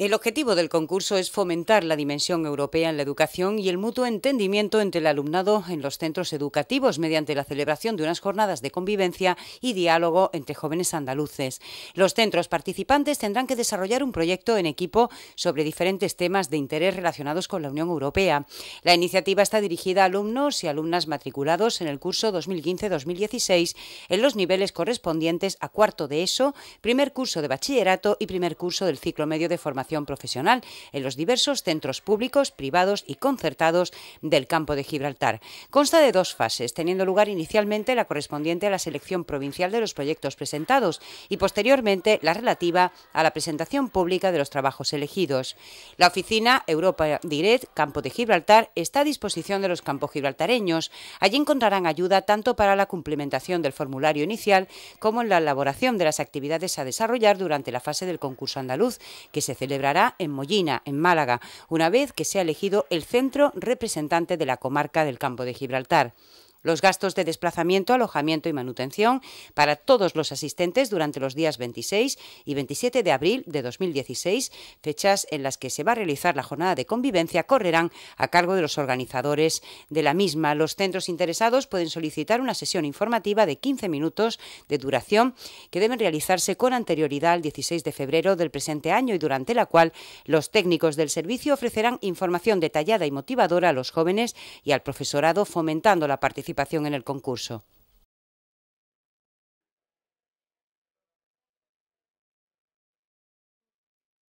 El objetivo del concurso es fomentar la dimensión europea en la educación y el mutuo entendimiento entre el alumnado en los centros educativos mediante la celebración de unas jornadas de convivencia y diálogo entre jóvenes andaluces. Los centros participantes tendrán que desarrollar un proyecto en equipo sobre diferentes temas de interés relacionados con la Unión Europea. La iniciativa está dirigida a alumnos y alumnas matriculados en el curso 2015-2016 en los niveles correspondientes a cuarto de ESO, primer curso de bachillerato y primer curso del ciclo medio de formación profesional en los diversos centros públicos, privados y concertados del campo de Gibraltar. Consta de dos fases, teniendo lugar inicialmente la correspondiente a la selección provincial de los proyectos presentados y posteriormente la relativa a la presentación pública de los trabajos elegidos. La oficina Europa Direct Campo de Gibraltar está a disposición de los campos gibraltareños. Allí encontrarán ayuda tanto para la cumplimentación del formulario inicial como en la elaboración de las actividades a desarrollar durante la fase del concurso andaluz que se celebra celebrará en Mollina, en Málaga, una vez que sea elegido el centro representante de la comarca del Campo de Gibraltar los gastos de desplazamiento, alojamiento y manutención para todos los asistentes durante los días 26 y 27 de abril de 2016, fechas en las que se va a realizar la jornada de convivencia, correrán a cargo de los organizadores de la misma. Los centros interesados pueden solicitar una sesión informativa de 15 minutos de duración que deben realizarse con anterioridad al 16 de febrero del presente año y durante la cual los técnicos del servicio ofrecerán información detallada y motivadora a los jóvenes y al profesorado fomentando la participación participación en el concurso?